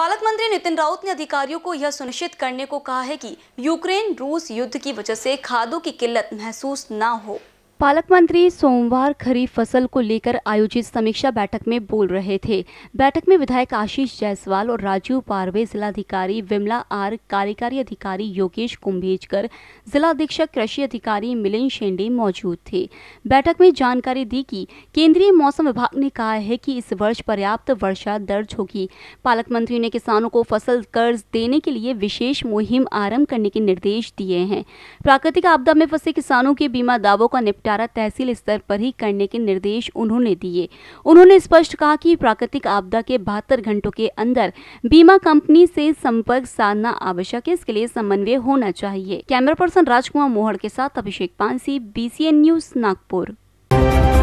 पालक मंत्री नितिन राउत ने अधिकारियों को यह सुनिश्चित करने को कहा है कि यूक्रेन रूस युद्ध की वजह से खादों की किल्लत महसूस ना हो पालक मंत्री सोमवार खरीफ फसल को लेकर आयोजित समीक्षा बैठक में बोल रहे थे बैठक में विधायक आशीष जायसवाल और राजीव पारवे जिलाधिकारी विमला आर कार्यकारी अधिकारी योगेश कुंभेजकर जिला अधीक्षक कृषि अधिकारी मिलिन शेंडे मौजूद थे बैठक में जानकारी दी कि केंद्रीय मौसम विभाग ने कहा है कि इस वर्ष पर्याप्त वर्षा दर्ज होगी पालक मंत्री ने किसानों को फसल कर्ज देने के लिए विशेष मुहिम आरम्भ करने के निर्देश दिए हैं प्राकृतिक आपदा में फंसे किसानों के बीमा दावों का निपटान निपटारा तहसील स्तर पर ही करने के निर्देश उन्होंने दिए उन्होंने स्पष्ट कहा कि प्राकृतिक आपदा के बहत्तर घंटों के अंदर बीमा कंपनी से संपर्क साधना आवश्यक है इसके लिए समन्वय होना चाहिए कैमरा पर्सन राजकुमार मोहड़ के साथ अभिषेक पानसी बी न्यूज नागपुर